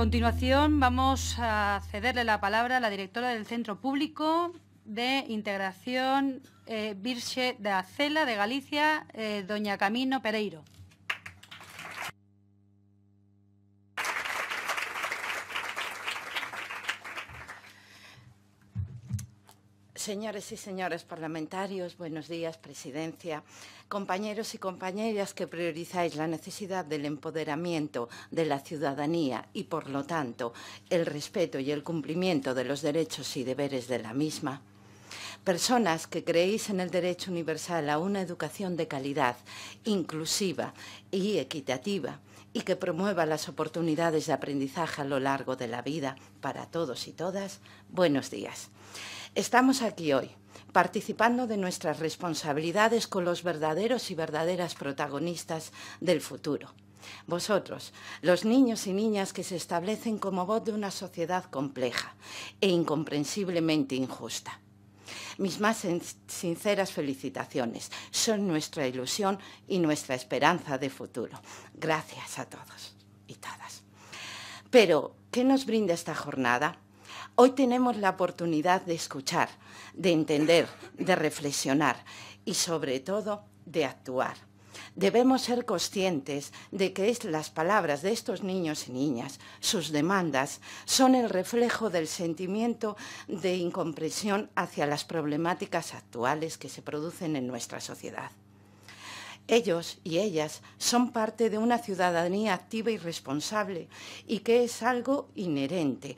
continuación vamos a cederle la palabra a la directora del Centro Público de Integración Birche eh, Virche de Acela de Galicia, eh, doña Camino Pereiro. Señores y señores parlamentarios, buenos días, Presidencia. Compañeros y compañeras que priorizáis la necesidad del empoderamiento de la ciudadanía y, por lo tanto, el respeto y el cumplimiento de los derechos y deberes de la misma. Personas que creéis en el derecho universal a una educación de calidad, inclusiva y equitativa, y que promueva las oportunidades de aprendizaje a lo largo de la vida para todos y todas, buenos días. Estamos aquí hoy participando de nuestras responsabilidades con los verdaderos y verdaderas protagonistas del futuro. Vosotros, los niños y niñas que se establecen como voz de una sociedad compleja e incomprensiblemente injusta. Mis más sinceras felicitaciones. Son nuestra ilusión y nuestra esperanza de futuro. Gracias a todos y todas. Pero, ¿qué nos brinda esta jornada? Hoy tenemos la oportunidad de escuchar, de entender, de reflexionar y sobre todo de actuar. Debemos ser conscientes de que las palabras de estos niños y niñas, sus demandas, son el reflejo del sentimiento de incompresión hacia las problemáticas actuales que se producen en nuestra sociedad. Ellos y ellas son parte de una ciudadanía activa y responsable y que es algo inherente,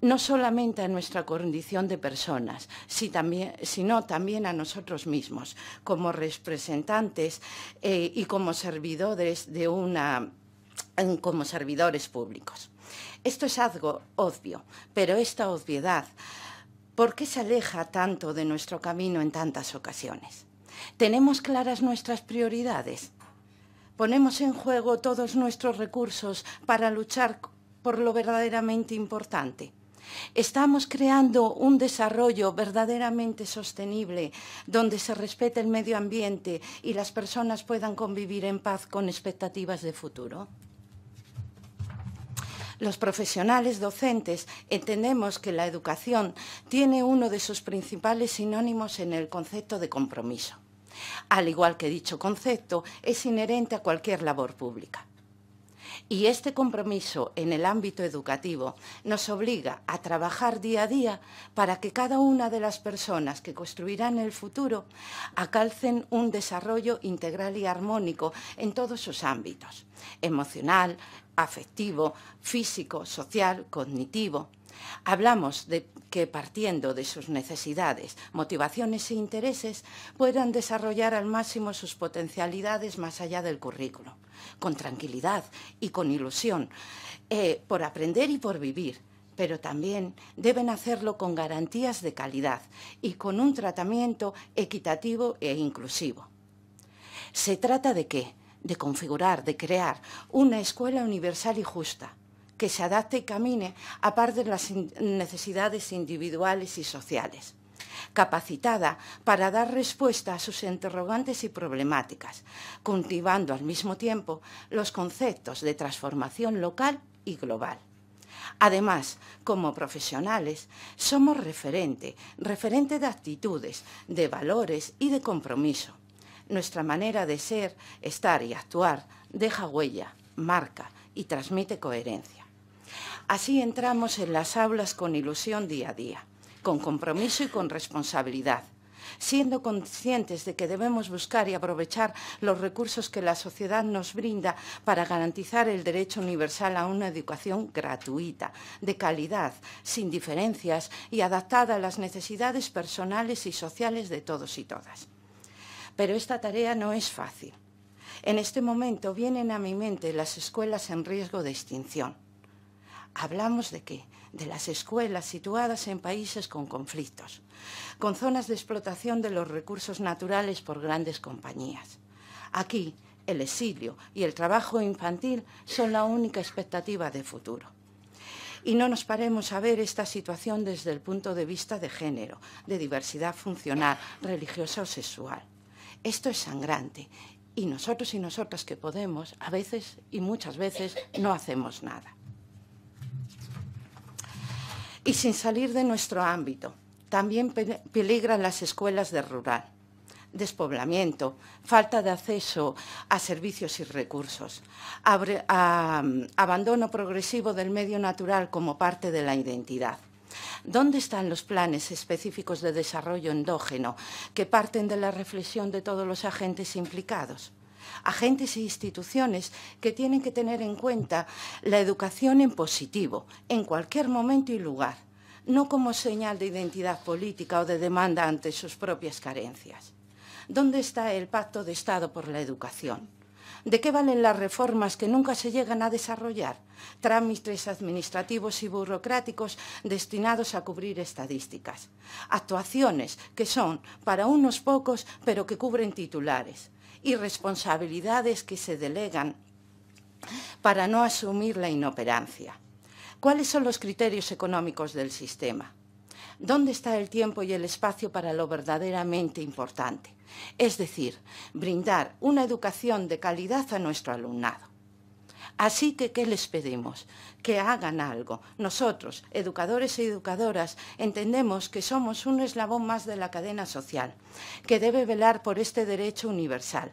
no solamente a nuestra condición de personas, sino también a nosotros mismos, como representantes eh, y como servidores de una como servidores públicos. Esto es algo obvio, pero esta obviedad, ¿por qué se aleja tanto de nuestro camino en tantas ocasiones? ¿Tenemos claras nuestras prioridades? ¿Ponemos en juego todos nuestros recursos para luchar por lo verdaderamente importante? Estamos creando un desarrollo verdaderamente sostenible, donde se respete el medio ambiente y las personas puedan convivir en paz con expectativas de futuro. Los profesionales docentes entendemos que la educación tiene uno de sus principales sinónimos en el concepto de compromiso. Al igual que dicho concepto, es inherente a cualquier labor pública. Y este compromiso en el ámbito educativo nos obliga a trabajar día a día para que cada una de las personas que construirán el futuro acalcen un desarrollo integral y armónico en todos sus ámbitos, emocional, afectivo, físico, social, cognitivo. Hablamos de que partiendo de sus necesidades, motivaciones e intereses, puedan desarrollar al máximo sus potencialidades más allá del currículo, con tranquilidad y con ilusión, eh, por aprender y por vivir, pero también deben hacerlo con garantías de calidad y con un tratamiento equitativo e inclusivo. ¿Se trata de qué? De configurar, de crear una escuela universal y justa, que se adapte y camine a par de las necesidades individuales y sociales capacitada para dar respuesta a sus interrogantes y problemáticas, cultivando al mismo tiempo los conceptos de transformación local y global. Además, como profesionales, somos referente, referente de actitudes, de valores y de compromiso. Nuestra manera de ser, estar y actuar deja huella, marca y transmite coherencia. Así entramos en las aulas con ilusión día a día, con compromiso y con responsabilidad siendo conscientes de que debemos buscar y aprovechar los recursos que la sociedad nos brinda para garantizar el derecho universal a una educación gratuita, de calidad, sin diferencias y adaptada a las necesidades personales y sociales de todos y todas. Pero esta tarea no es fácil. En este momento vienen a mi mente las escuelas en riesgo de extinción Hablamos de qué? De las escuelas situadas en países con conflictos, con zonas de explotación de los recursos naturales por grandes compañías. Aquí, el exilio y el trabajo infantil son la única expectativa de futuro. Y no nos paremos a ver esta situación desde el punto de vista de género, de diversidad funcional, religiosa o sexual. Esto es sangrante y nosotros y nosotras que podemos, a veces y muchas veces, no hacemos nada y sin salir de nuestro ámbito. También peligran las escuelas de rural. Despoblamiento, falta de acceso a servicios y recursos, abandono progresivo del medio natural como parte de la identidad. ¿Dónde están los planes específicos de desarrollo endógeno que parten de la reflexión de todos los agentes implicados? agentes e instituciones que tienen que tener en cuenta la educación en positivo, en cualquier momento y lugar, no como señal de identidad política o de demanda ante sus propias carencias. ¿Dónde está el Pacto de Estado por la Educación? ¿De qué valen las reformas que nunca se llegan a desarrollar? Trámites administrativos y burocráticos destinados a cubrir estadísticas. Actuaciones que son para unos pocos, pero que cubren titulares y responsabilidades que se delegan para no asumir la inoperancia. ¿Cuáles son los criterios económicos del sistema? ¿Dónde está el tiempo y el espacio para lo verdaderamente importante? Es decir, brindar una educación de calidad a nuestro alumnado. Así que, ¿qué les pedimos? Que hagan algo. Nosotros, educadores y e educadoras, entendemos que somos un eslabón más de la cadena social, que debe velar por este derecho universal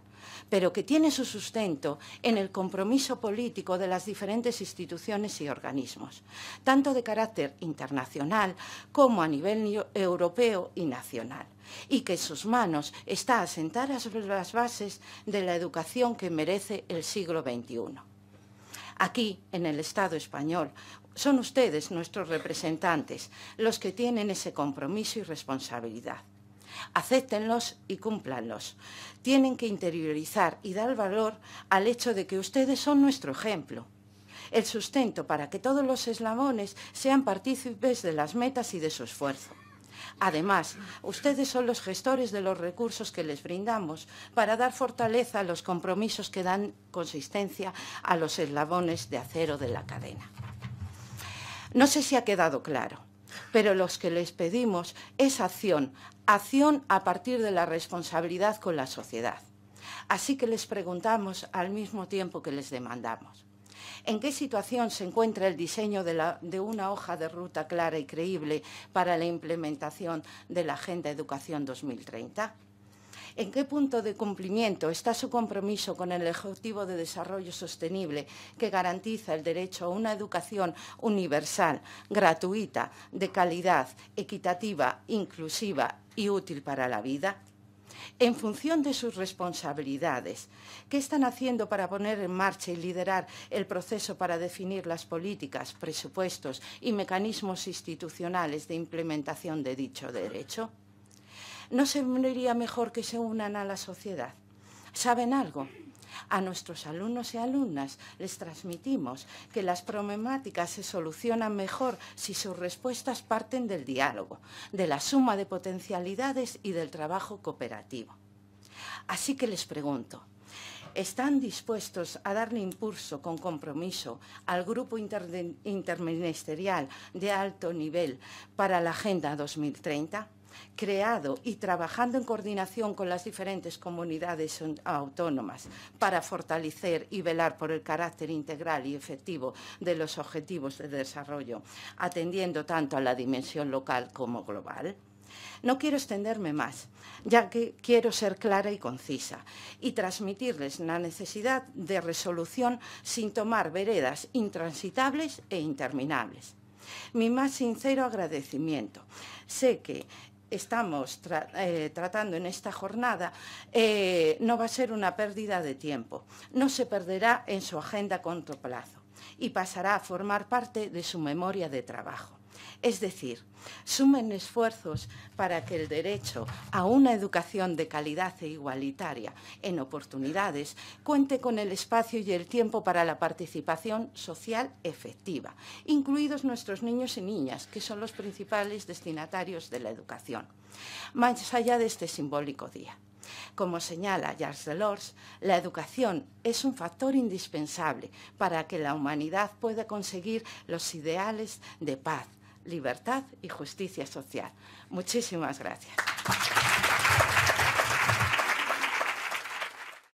pero que tiene su sustento en el compromiso político de las diferentes instituciones y organismos, tanto de carácter internacional como a nivel europeo y nacional, y que en sus manos está sobre las bases de la educación que merece el siglo XXI aquí en el Estado español. Son ustedes nuestros representantes los que tienen ese compromiso y responsabilidad. Acéptenlos y cúmplanlos. Tienen que interiorizar y dar valor al hecho de que ustedes son nuestro ejemplo. El sustento para que todos los eslabones sean partícipes de las metas y de su esfuerzo. Además, ustedes son los gestores de los recursos que les brindamos para dar fortaleza a los compromisos que dan consistencia a los eslabones de acero de la cadena. No sé si ha quedado claro, pero los que les pedimos es acción, acción a partir de la responsabilidad con la sociedad. Así que les preguntamos al mismo tiempo que les demandamos en qué situación se encuentra el diseño de, una hoja de ruta clara y creíble para la implementación de la Agenda Educación 2030. ¿En qué punto de cumplimiento está su compromiso con el objetivo de Desarrollo Sostenible que garantiza el derecho a una educación universal, gratuita, de calidad, equitativa, inclusiva y útil para la vida? en función de sus responsabilidades. ¿Qué están haciendo para poner en marcha y liderar el proceso para definir las políticas, presupuestos y mecanismos institucionales de implementación de dicho derecho? ¿No se sería mejor que se unan a la sociedad? ¿Saben algo? A nuestros alumnos y alumnas les transmitimos que las problemáticas se solucionan mejor si sus respuestas parten del diálogo, de la suma de potencialidades y del trabajo cooperativo. Así que les pregunto, ¿están dispuestos a darle impulso con compromiso al grupo interministerial de alto nivel para la Agenda 2030? creado y trabajando en coordinación con las diferentes comunidades autónomas para fortalecer y velar por el carácter integral y efectivo de los objetivos de desarrollo, atendiendo tanto a la dimensión local como global. No quiero extenderme más, ya que quiero ser clara y concisa y transmitirles la necesidad de resolución sin tomar veredas intransitables e interminables. Mi más sincero agradecimiento. Sé que estamos eh, tratando en esta jornada eh, no va a ser una pérdida de tiempo, no se perderá en su agenda a corto plazo y pasará a formar parte de su memoria de trabajo. Es decir, sumen esfuerzos para que el derecho a una educación de calidad e igualitaria en oportunidades cuente con el espacio y el tiempo para la participación social efectiva, incluidos nuestros niños y niñas, que son los principales destinatarios de la educación, más allá de este simbólico día. Como señala Charles Delors, la educación es un factor indispensable para que la humanidad pueda conseguir los ideales de paz, libertad y justicia social. Muchísimas gracias.